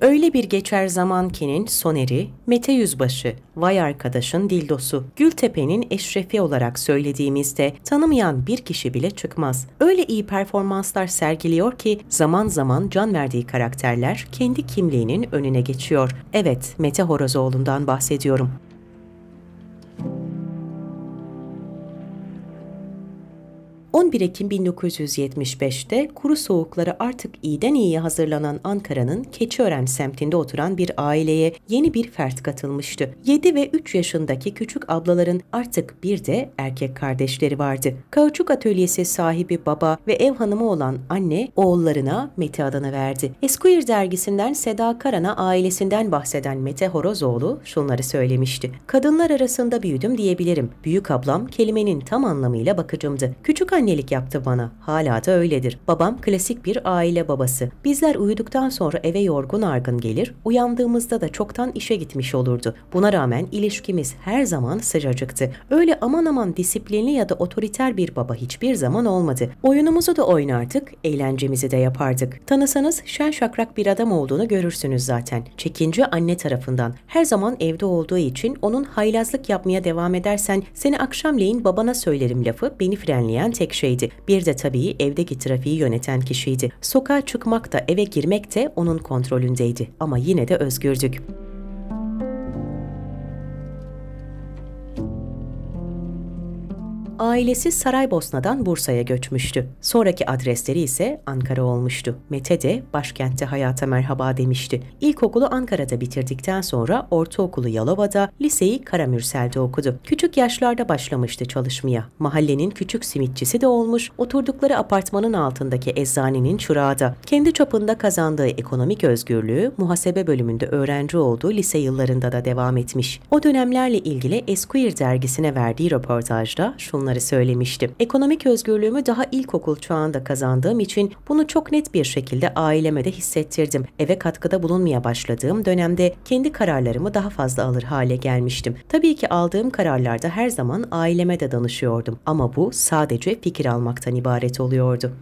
Öyle bir geçer zamankenin soneri, Mete Yüzbaşı, vay arkadaşın dildosu, Gültepe'nin eşrefi olarak söylediğimizde tanımayan bir kişi bile çıkmaz. Öyle iyi performanslar sergiliyor ki zaman zaman can verdiği karakterler kendi kimliğinin önüne geçiyor. Evet, Mete Horozoğlu'ndan bahsediyorum. 11 Ekim 1975'te kuru soğuklara artık iyiden iyiye hazırlanan Ankara'nın Keçiören semtinde oturan bir aileye yeni bir fert katılmıştı. 7 ve 3 yaşındaki küçük ablaların artık bir de erkek kardeşleri vardı. Kauçuk atölyesi sahibi baba ve ev hanımı olan anne oğullarına Mete adını verdi. Esquire dergisinden Seda Karan'a ailesinden bahseden Mete Horozoğlu şunları söylemişti. Kadınlar arasında büyüdüm diyebilirim. Büyük ablam kelimenin tam anlamıyla bakıcımdı. Küçük anne annelik yaptı bana. Hala da öyledir. Babam klasik bir aile babası. Bizler uyuduktan sonra eve yorgun argın gelir, uyandığımızda da çoktan işe gitmiş olurdu. Buna rağmen ilişkimiz her zaman sıcacıktı. Öyle aman aman disiplinli ya da otoriter bir baba hiçbir zaman olmadı. Oyunumuzu da oynardık, eğlencemizi de yapardık. Tanısanız şen şakrak bir adam olduğunu görürsünüz zaten. Çekince anne tarafından. Her zaman evde olduğu için onun haylazlık yapmaya devam edersen seni akşamleyin babana söylerim lafı beni frenleyen tek şey şeydi. Bir de tabii evdeki trafiği yöneten kişiydi. Sokağa çıkmak da eve girmek de onun kontrolündeydi ama yine de özgürdük. Ailesi Saraybosna'dan Bursa'ya göçmüştü. Sonraki adresleri ise Ankara olmuştu. Mete de başkentte hayata merhaba demişti. İlkokulu Ankara'da bitirdikten sonra ortaokulu Yalova'da, liseyi Karamürsel'de okudu. Küçük yaşlarda başlamıştı çalışmaya. Mahallenin küçük simitçisi de olmuş, oturdukları apartmanın altındaki eczanenin çırağı da. Kendi çapında kazandığı ekonomik özgürlüğü muhasebe bölümünde öğrenci olduğu lise yıllarında da devam etmiş. O dönemlerle ilgili Esquire dergisine verdiği röportajda şunları bunları söylemiştim. Ekonomik özgürlüğümü daha ilkokul çağında kazandığım için bunu çok net bir şekilde aileme de hissettirdim. Eve katkıda bulunmaya başladığım dönemde kendi kararlarımı daha fazla alır hale gelmiştim. Tabii ki aldığım kararlarda her zaman aileme de danışıyordum ama bu sadece fikir almaktan ibaret oluyordu.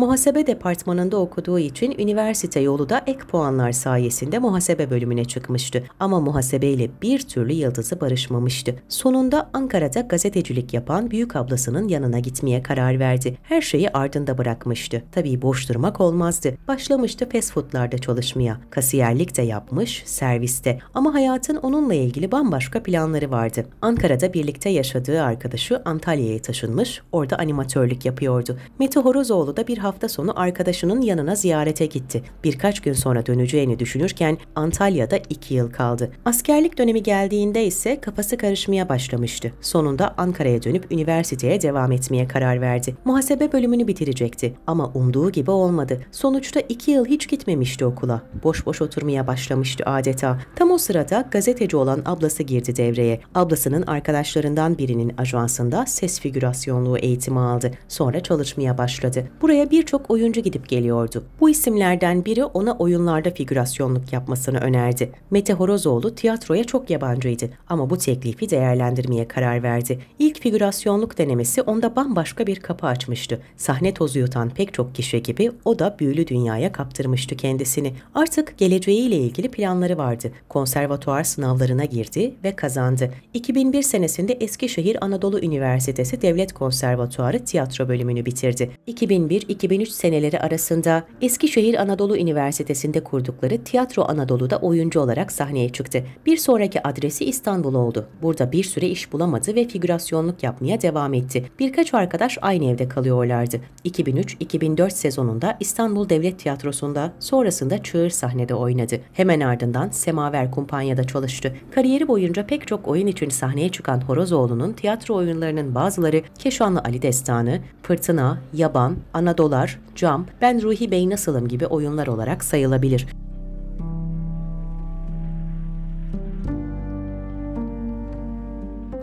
muhasebe departmanında okuduğu için üniversite yolu da ek puanlar sayesinde muhasebe bölümüne çıkmıştı. Ama muhasebeyle bir türlü yıldızı barışmamıştı. Sonunda Ankara'da gazetecilik yapan büyük ablasının yanına gitmeye karar verdi. Her şeyi ardında bırakmıştı. Tabii boş durmak olmazdı. Başlamıştı fast foodlarda çalışmaya. Kasiyerlik de yapmış, serviste. Ama hayatın onunla ilgili bambaşka planları vardı. Ankara'da birlikte yaşadığı arkadaşı Antalya'ya taşınmış, orada animatörlük yapıyordu. Mete Horozoğlu da bir hafta sonu arkadaşının yanına ziyarete gitti. Birkaç gün sonra döneceğini düşünürken Antalya'da iki yıl kaldı. Askerlik dönemi geldiğinde ise kafası karışmaya başlamıştı. Sonunda Ankara'ya dönüp üniversiteye devam etmeye karar verdi. Muhasebe bölümünü bitirecekti ama umduğu gibi olmadı. Sonuçta iki yıl hiç gitmemişti okula. Boş boş oturmaya başlamıştı adeta. Tam o sırada gazeteci olan ablası girdi devreye. Ablasının arkadaşlarından birinin ajansında ses figürasyonluğu eğitimi aldı. Sonra çalışmaya başladı. Buraya bir birçok oyuncu gidip geliyordu. Bu isimlerden biri ona oyunlarda figürasyonluk yapmasını önerdi. Mete Horozoğlu tiyatroya çok yabancıydı ama bu teklifi değerlendirmeye karar verdi. İlk figürasyonluk denemesi onda bambaşka bir kapı açmıştı. Sahne tozu yutan pek çok kişi gibi o da büyülü dünyaya kaptırmıştı kendisini. Artık geleceğiyle ilgili planları vardı. Konservatuar sınavlarına girdi ve kazandı. 2001 senesinde Eskişehir Anadolu Üniversitesi Devlet Konservatuarı tiyatro bölümünü bitirdi. 2001 2003 seneleri arasında Eskişehir Anadolu Üniversitesi'nde kurdukları Tiyatro Anadolu'da oyuncu olarak sahneye çıktı. Bir sonraki adresi İstanbul oldu. Burada bir süre iş bulamadı ve figürasyonluk yapmaya devam etti. Birkaç arkadaş aynı evde kalıyorlardı. 2003-2004 sezonunda İstanbul Devlet Tiyatrosu'nda, sonrasında Çığır sahnede oynadı. Hemen ardından Semaver Kumpanya'da çalıştı. Kariyeri boyunca pek çok oyun için sahneye çıkan Horozoğlu'nun tiyatro oyunlarının bazıları Keşanlı Ali Destanı, Fırtına, Yaban, Anadolu dolar, cam, ben Ruhi Bey nasılım gibi oyunlar olarak sayılabilir.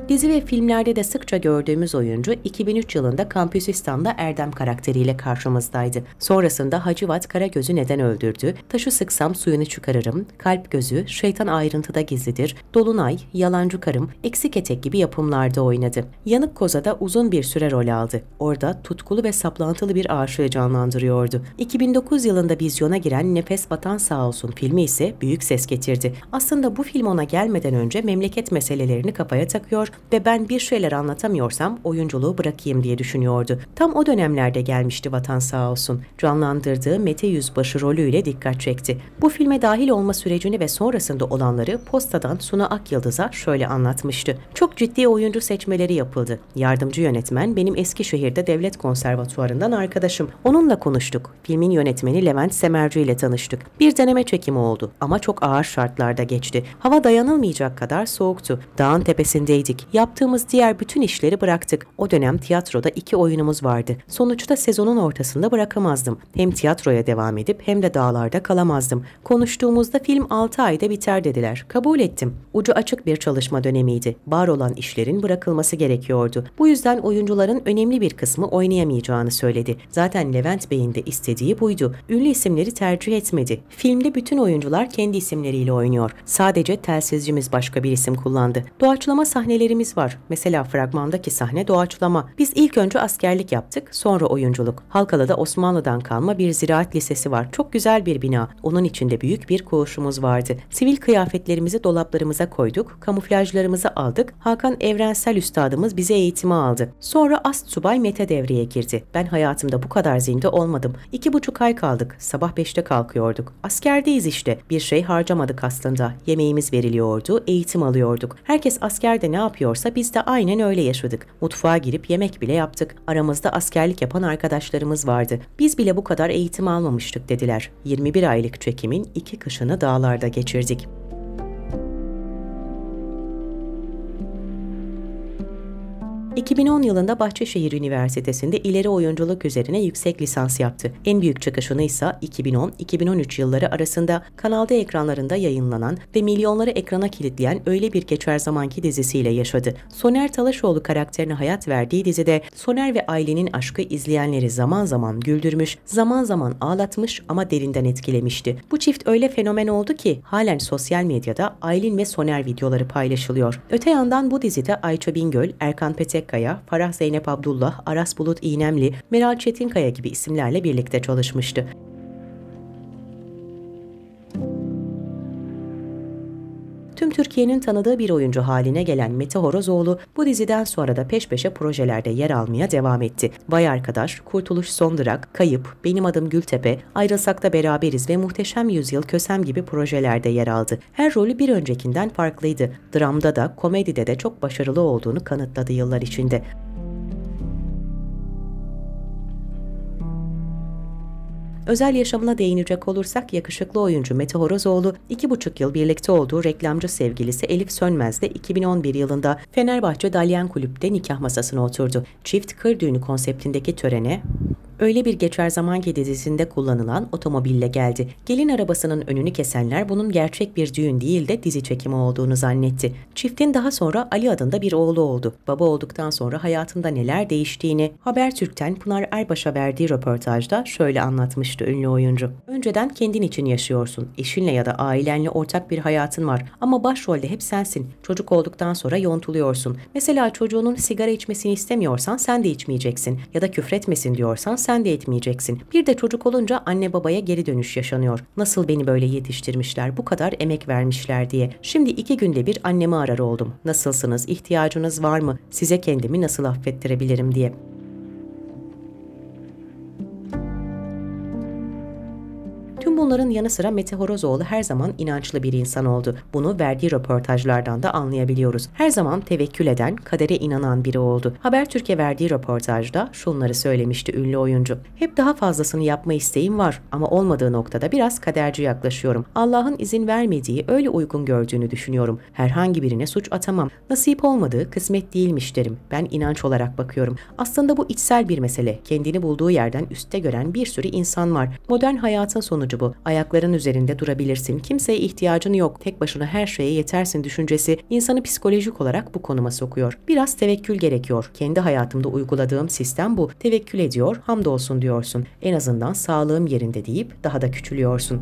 Dizi ve filmlerde de sıkça gördüğümüz oyuncu 2003 yılında Kampüsistan'da Erdem karakteriyle karşımızdaydı. Sonrasında Hacivat Karagöz'ü neden öldürdü, Taşı sıksam suyunu çıkarırım, Kalp Gözü, Şeytan ayrıntıda gizlidir, Dolunay, Yalancı Karım, Eksik Etek gibi yapımlarda oynadı. Yanık Koza'da uzun bir süre rol aldı. Orada tutkulu ve saplantılı bir aşığı canlandırıyordu. 2009 yılında vizyona giren Nefes Vatan Sağ Olsun filmi ise büyük ses getirdi. Aslında bu film ona gelmeden önce memleket meselelerini kafaya takıyor, ve ben bir şeyler anlatamıyorsam oyunculuğu bırakayım diye düşünüyordu. Tam o dönemlerde gelmişti vatan sağ olsun. Canlandırdığı Mete Yüzbaşı rolüyle dikkat çekti. Bu filme dahil olma sürecini ve sonrasında olanları Posta'dan Suna Akyıldız'a şöyle anlatmıştı. Çok ciddi oyuncu seçmeleri yapıldı. Yardımcı yönetmen benim Eskişehir'de Devlet Konservatuvarı'ndan arkadaşım. Onunla konuştuk. Filmin yönetmeni Levent Semerci ile tanıştık. Bir deneme çekimi oldu ama çok ağır şartlarda geçti. Hava dayanılmayacak kadar soğuktu. Dağın tepesindeydik. Yaptığımız diğer bütün işleri bıraktık. O dönem tiyatroda iki oyunumuz vardı. Sonuçta sezonun ortasında bırakamazdım. Hem tiyatroya devam edip hem de dağlarda kalamazdım. Konuştuğumuzda film 6 ayda biter dediler. Kabul ettim. Ucu açık bir çalışma dönemiydi. Var olan işlerin bırakılması gerekiyordu. Bu yüzden oyuncuların önemli bir kısmı oynayamayacağını söyledi. Zaten Levent Bey'in de istediği buydu. Ünlü isimleri tercih etmedi. Filmde bütün oyuncular kendi isimleriyle oynuyor. Sadece telsizcimiz başka bir isim kullandı. Doğaçlama sahnelerimiz özelliğimiz var. Mesela fragmandaki sahne doğaçlama. Biz ilk önce askerlik yaptık, sonra oyunculuk. Halkalı'da Osmanlı'dan kalma bir ziraat lisesi var. Çok güzel bir bina. Onun içinde büyük bir koğuşumuz vardı. Sivil kıyafetlerimizi dolaplarımıza koyduk, kamuflajlarımızı aldık. Hakan Evrensel Üstadımız bize eğitimi aldı. Sonra Ast Subay Mete devreye girdi. Ben hayatımda bu kadar zinde olmadım. İki buçuk ay kaldık. Sabah beşte kalkıyorduk. Askerdeyiz işte. Bir şey harcamadık aslında. Yemeğimiz veriliyordu, eğitim alıyorduk. Herkes askerde ne yapıyor? yaşıyorsa biz de aynen öyle yaşadık. Mutfağa girip yemek bile yaptık. Aramızda askerlik yapan arkadaşlarımız vardı. Biz bile bu kadar eğitim almamıştık dediler. 21 aylık çekimin iki kışını dağlarda geçirdik. 2010 yılında Bahçeşehir Üniversitesi'nde ileri oyunculuk üzerine yüksek lisans yaptı. En büyük çıkışını ise 2010-2013 yılları arasında kanalda ekranlarında yayınlanan ve milyonları ekrana kilitleyen Öyle Bir geçer Zamanki dizisiyle yaşadı. Soner Talaşoğlu karakterine hayat verdiği dizide Soner ve ailenin aşkı izleyenleri zaman zaman güldürmüş, zaman zaman ağlatmış ama derinden etkilemişti. Bu çift öyle fenomen oldu ki halen sosyal medyada Aylin ve Soner videoları paylaşılıyor. Öte yandan bu dizide Ayça Bingöl, Erkan Petek Akkaya, Farah Zeynep Abdullah, Aras Bulut İğnemli, Meral Çetinkaya gibi isimlerle birlikte çalışmıştı. Türkiye'nin tanıdığı bir oyuncu haline gelen Mete Horozoğlu bu diziden sonra da peş peşe projelerde yer almaya devam etti. Vay Arkadaş, Kurtuluş Son Sondırak, Kayıp, Benim Adım Gültepe, Ayrılsak da Beraberiz ve Muhteşem Yüzyıl Kösem gibi projelerde yer aldı. Her rolü bir öncekinden farklıydı. Dramda da, komedide de çok başarılı olduğunu kanıtladı yıllar içinde. Özel yaşamına değinecek olursak yakışıklı oyuncu Mete Horozoğlu iki buçuk yıl birlikte olduğu reklamcı sevgilisi Elif Sönmez de 2011 yılında Fenerbahçe Dalyan Kulüp'te nikah masasına oturdu. Çift kır düğünü konseptindeki törene Öyle Bir Geçer Zaman ki dizisinde kullanılan otomobille geldi. Gelin arabasının önünü kesenler bunun gerçek bir düğün değil de dizi çekimi olduğunu zannetti. Çiftin daha sonra Ali adında bir oğlu oldu. Baba olduktan sonra hayatında neler değiştiğini Habertürk'ten Pınar Erbaş'a verdiği röportajda şöyle anlatmıştı ünlü oyuncu. Önceden kendin için yaşıyorsun. Eşinle ya da ailenle ortak bir hayatın var ama başrolde hep sensin. Çocuk olduktan sonra yontuluyorsun. Mesela çocuğunun sigara içmesini istemiyorsan sen de içmeyeceksin ya da küfretmesin diyorsan sen de etmeyeceksin. Bir de çocuk olunca anne babaya geri dönüş yaşanıyor. Nasıl beni böyle yetiştirmişler, bu kadar emek vermişler diye. Şimdi iki günde bir annemi arar oldum. Nasılsınız, ihtiyacınız var mı, size kendimi nasıl affettirebilirim diye. Tüm bunların yanı sıra Mete Horozoğlu her zaman inançlı bir insan oldu. Bunu verdiği röportajlardan da anlayabiliyoruz. Her zaman tevekkül eden, kadere inanan biri oldu. Habertürk'e verdiği röportajda şunları söylemişti ünlü oyuncu. Hep daha fazlasını yapma isteğim var ama olmadığı noktada biraz kaderci yaklaşıyorum. Allah'ın izin vermediği, öyle uygun gördüğünü düşünüyorum. Herhangi birine suç atamam. Nasip olmadığı kısmet değilmiş derim. Ben inanç olarak bakıyorum. Aslında bu içsel bir mesele. Kendini bulduğu yerden üstte gören bir sürü insan var. Modern hayatın sonu sonucu bu. Ayakların üzerinde durabilirsin. Kimseye ihtiyacın yok. Tek başına her şeye yetersin düşüncesi insanı psikolojik olarak bu konuma sokuyor. Biraz tevekkül gerekiyor. Kendi hayatımda uyguladığım sistem bu. Tevekkül ediyor, hamdolsun diyorsun. En azından sağlığım yerinde deyip daha da küçülüyorsun.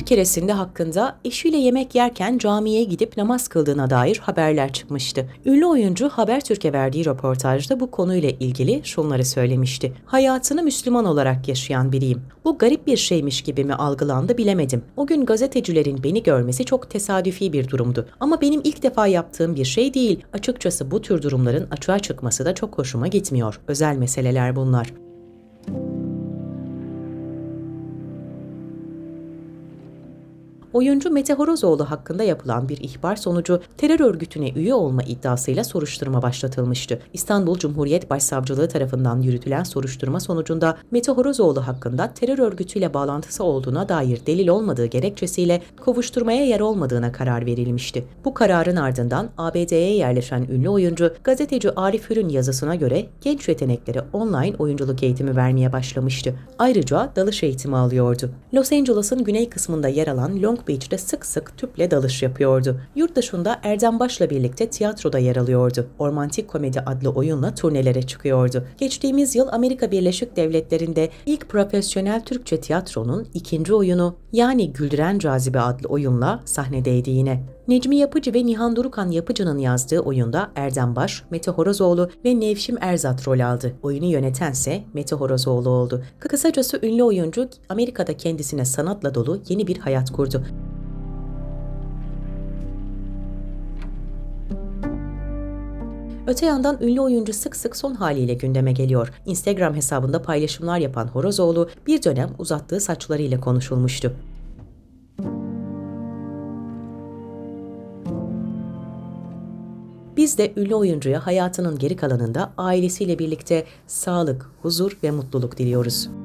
bir keresinde hakkında eşiyle yemek yerken camiye gidip namaz kıldığına dair haberler çıkmıştı. Ünlü oyuncu Habertürk'e verdiği röportajda bu konuyla ilgili şunları söylemişti. Hayatını Müslüman olarak yaşayan biriyim. Bu garip bir şeymiş gibi mi algılandı bilemedim. O gün gazetecilerin beni görmesi çok tesadüfi bir durumdu. Ama benim ilk defa yaptığım bir şey değil. Açıkçası bu tür durumların açığa çıkması da çok hoşuma gitmiyor. Özel meseleler bunlar. oyuncu Mete Horozoğlu hakkında yapılan bir ihbar sonucu terör örgütüne üye olma iddiasıyla soruşturma başlatılmıştı. İstanbul Cumhuriyet Başsavcılığı tarafından yürütülen soruşturma sonucunda Mete Horozoğlu hakkında terör örgütüyle bağlantısı olduğuna dair delil olmadığı gerekçesiyle kovuşturmaya yer olmadığına karar verilmişti. Bu kararın ardından ABD'ye yerleşen ünlü oyuncu, gazeteci Arif Hür'ün yazısına göre genç yeteneklere online oyunculuk eğitimi vermeye başlamıştı. Ayrıca dalış eğitimi alıyordu. Los Angeles'ın güney kısmında yer alan Long Long Beach'te sık sık tüple dalış yapıyordu. Yurtdışında Erdem Baş'la birlikte tiyatroda yer alıyordu. Ormantik Komedi adlı oyunla turnelere çıkıyordu. Geçtiğimiz yıl Amerika Birleşik Devletleri'nde ilk profesyonel Türkçe tiyatronun ikinci oyunu yani Güldüren Cazibe adlı oyunla sahnedeydi yine. Necmi Yapıcı ve Nihan Durukan Yapıcı'nın yazdığı oyunda Erdem Baş, Mete Horozoğlu ve Nevşim Erzat rol aldı. Oyunu yönetense Mete Horozoğlu oldu. Kısacası ünlü oyuncu Amerika'da kendisine sanatla dolu yeni bir hayat kurdu. Öte yandan ünlü oyuncu sık sık son haliyle gündeme geliyor. Instagram hesabında paylaşımlar yapan Horozoğlu bir dönem uzattığı saçlarıyla konuşulmuştu. Biz de ünlü oyuncuya hayatının geri kalanında ailesiyle birlikte sağlık, huzur ve mutluluk diliyoruz.